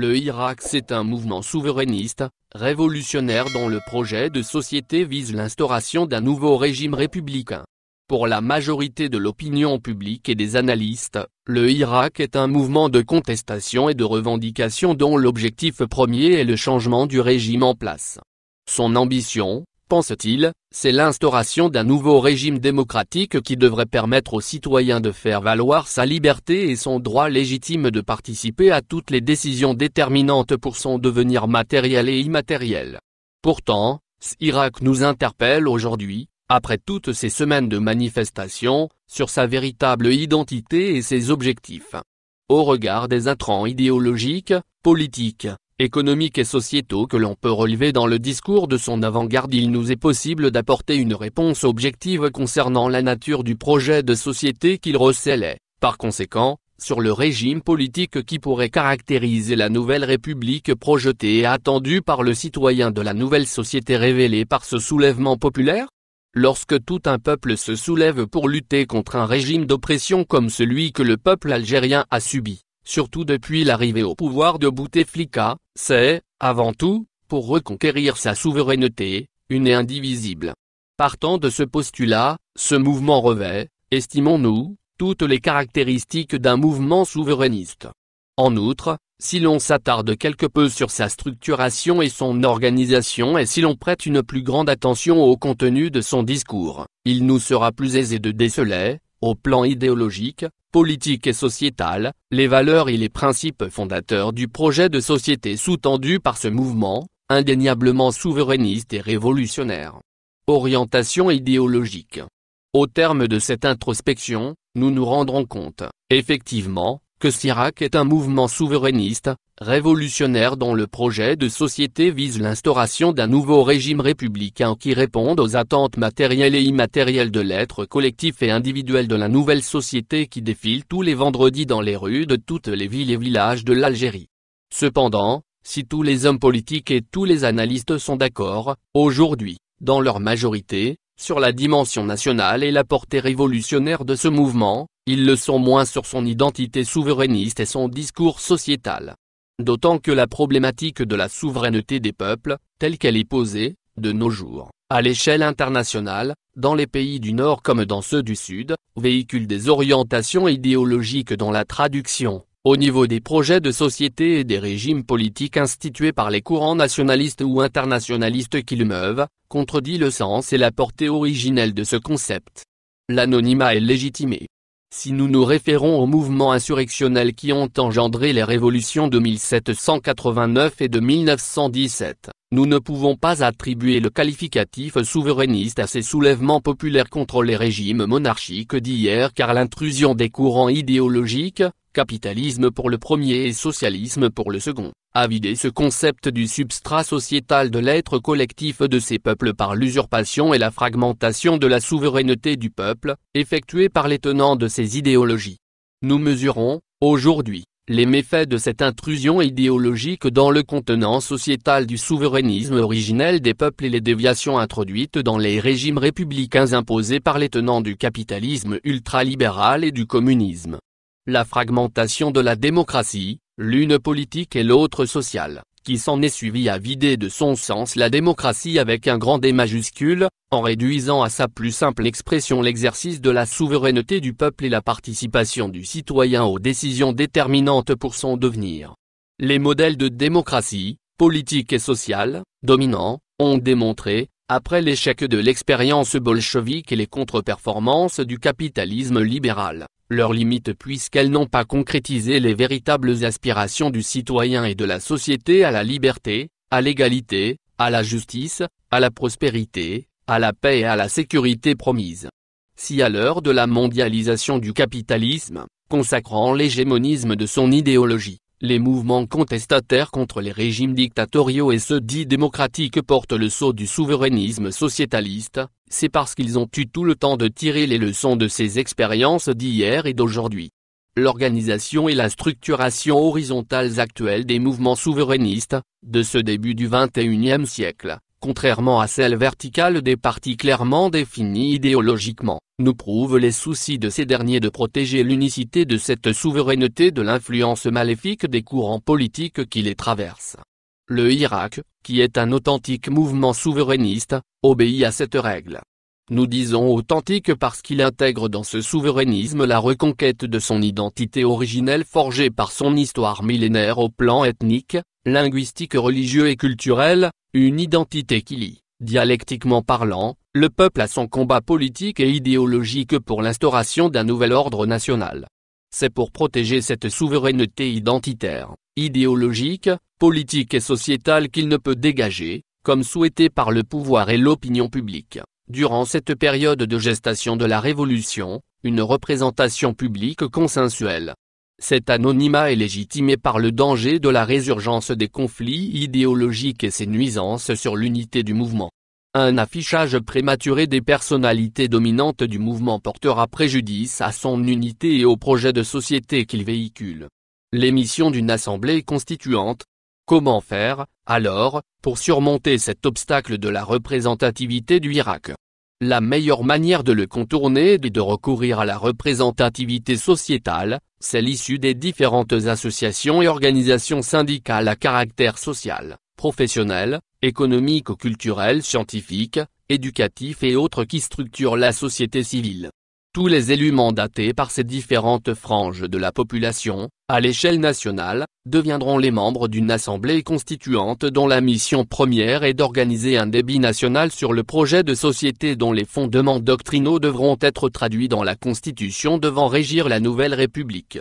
Le Irak c'est un mouvement souverainiste, révolutionnaire dont le projet de société vise l'instauration d'un nouveau régime républicain. Pour la majorité de l'opinion publique et des analystes, le Irak est un mouvement de contestation et de revendication dont l'objectif premier est le changement du régime en place. Son ambition, pense-t-il, c'est l'instauration d'un nouveau régime démocratique qui devrait permettre aux citoyens de faire valoir sa liberté et son droit légitime de participer à toutes les décisions déterminantes pour son devenir matériel et immatériel. Pourtant, Irak nous interpelle aujourd'hui, après toutes ces semaines de manifestations, sur sa véritable identité et ses objectifs. Au regard des intrants idéologiques, politiques, économiques et sociétaux que l'on peut relever dans le discours de son avant-garde il nous est possible d'apporter une réponse objective concernant la nature du projet de société qu'il recelait, par conséquent, sur le régime politique qui pourrait caractériser la nouvelle République projetée et attendue par le citoyen de la nouvelle société révélée par ce soulèvement populaire Lorsque tout un peuple se soulève pour lutter contre un régime d'oppression comme celui que le peuple algérien a subi, surtout depuis l'arrivée au pouvoir de Bouteflika, c'est, avant tout, pour reconquérir sa souveraineté, une et indivisible. Partant de ce postulat, ce mouvement revêt, estimons-nous, toutes les caractéristiques d'un mouvement souverainiste. En outre, si l'on s'attarde quelque peu sur sa structuration et son organisation et si l'on prête une plus grande attention au contenu de son discours, il nous sera plus aisé de déceler, au plan idéologique, politique et sociétal, les valeurs et les principes fondateurs du projet de société sous-tendu par ce mouvement, indéniablement souverainiste et révolutionnaire. Orientation idéologique. Au terme de cette introspection, nous nous rendrons compte, effectivement, que Sirac est un mouvement souverainiste, révolutionnaire dont le projet de société vise l'instauration d'un nouveau régime républicain qui réponde aux attentes matérielles et immatérielles de l'être collectif et individuel de la nouvelle société qui défile tous les vendredis dans les rues de toutes les villes et villages de l'Algérie. Cependant, si tous les hommes politiques et tous les analystes sont d'accord, aujourd'hui, dans leur majorité, sur la dimension nationale et la portée révolutionnaire de ce mouvement, ils le sont moins sur son identité souverainiste et son discours sociétal d'autant que la problématique de la souveraineté des peuples, telle qu'elle est posée, de nos jours, à l'échelle internationale, dans les pays du Nord comme dans ceux du Sud, véhicule des orientations idéologiques dans la traduction, au niveau des projets de société et des régimes politiques institués par les courants nationalistes ou internationalistes qui le meuvent, contredit le sens et la portée originelle de ce concept. L'anonymat est légitimé. Si nous nous référons aux mouvements insurrectionnels qui ont engendré les révolutions de 1789 et de 1917, nous ne pouvons pas attribuer le qualificatif souverainiste à ces soulèvements populaires contre les régimes monarchiques d'hier car l'intrusion des courants idéologiques, capitalisme pour le premier et socialisme pour le second, a ce concept du substrat sociétal de l'être collectif de ces peuples par l'usurpation et la fragmentation de la souveraineté du peuple, effectuée par les tenants de ces idéologies. Nous mesurons, aujourd'hui, les méfaits de cette intrusion idéologique dans le contenant sociétal du souverainisme originel des peuples et les déviations introduites dans les régimes républicains imposés par les tenants du capitalisme ultralibéral et du communisme. La fragmentation de la démocratie, l'une politique et l'autre sociale, qui s'en est suivie à vider de son sens la démocratie avec un grand D majuscule, en réduisant à sa plus simple expression l'exercice de la souveraineté du peuple et la participation du citoyen aux décisions déterminantes pour son devenir. Les modèles de démocratie, politique et sociale, dominants, ont démontré, après l'échec de l'expérience bolchevique et les contre-performances du capitalisme libéral, leurs limites puisqu'elles n'ont pas concrétisé les véritables aspirations du citoyen et de la société à la liberté, à l'égalité, à la justice, à la prospérité, à la paix et à la sécurité promises. Si à l'heure de la mondialisation du capitalisme, consacrant l'hégémonisme de son idéologie, les mouvements contestataires contre les régimes dictatoriaux et ceux dits démocratiques portent le sceau du souverainisme sociétaliste, c'est parce qu'ils ont eu tout le temps de tirer les leçons de ces expériences d'hier et d'aujourd'hui. L'organisation et la structuration horizontales actuelles des mouvements souverainistes, de ce début du XXIe siècle, contrairement à celle verticale des partis clairement définis idéologiquement, nous prouvent les soucis de ces derniers de protéger l'unicité de cette souveraineté de l'influence maléfique des courants politiques qui les traversent. Le Irak, qui est un authentique mouvement souverainiste, obéit à cette règle. Nous disons authentique parce qu'il intègre dans ce souverainisme la reconquête de son identité originelle forgée par son histoire millénaire au plan ethnique, linguistique religieux et culturel, une identité qui lie, dialectiquement parlant, le peuple à son combat politique et idéologique pour l'instauration d'un nouvel ordre national. C'est pour protéger cette souveraineté identitaire, idéologique, politique et sociétale qu'il ne peut dégager, comme souhaité par le pouvoir et l'opinion publique. Durant cette période de gestation de la Révolution, une représentation publique consensuelle, cet anonymat est légitimé par le danger de la résurgence des conflits idéologiques et ses nuisances sur l'unité du mouvement. Un affichage prématuré des personnalités dominantes du mouvement portera préjudice à son unité et au projet de société qu'il véhicule. L'émission d'une assemblée constituante. Comment faire, alors, pour surmonter cet obstacle de la représentativité du Irak la meilleure manière de le contourner est de recourir à la représentativité sociétale, c'est l'issue des différentes associations et organisations syndicales à caractère social, professionnel, économique ou culturel scientifique, éducatif et autres qui structurent la société civile. Tous les élus mandatés par ces différentes franges de la population, à l'échelle nationale, deviendront les membres d'une assemblée constituante dont la mission première est d'organiser un débit national sur le projet de société dont les fondements doctrinaux devront être traduits dans la Constitution devant régir la nouvelle République.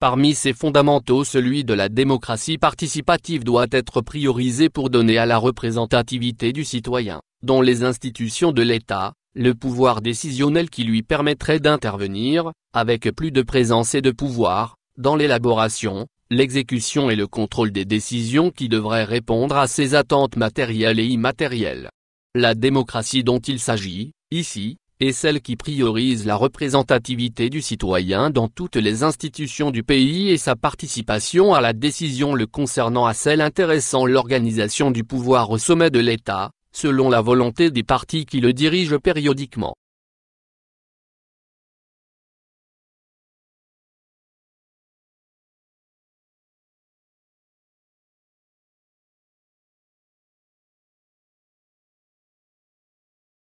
Parmi ces fondamentaux celui de la démocratie participative doit être priorisé pour donner à la représentativité du citoyen, dont les institutions de l'État, le pouvoir décisionnel qui lui permettrait d'intervenir, avec plus de présence et de pouvoir, dans l'élaboration, l'exécution et le contrôle des décisions qui devraient répondre à ses attentes matérielles et immatérielles. La démocratie dont il s'agit, ici, est celle qui priorise la représentativité du citoyen dans toutes les institutions du pays et sa participation à la décision le concernant à celle intéressant l'organisation du pouvoir au sommet de l'État, selon la volonté des partis qui le dirigent périodiquement.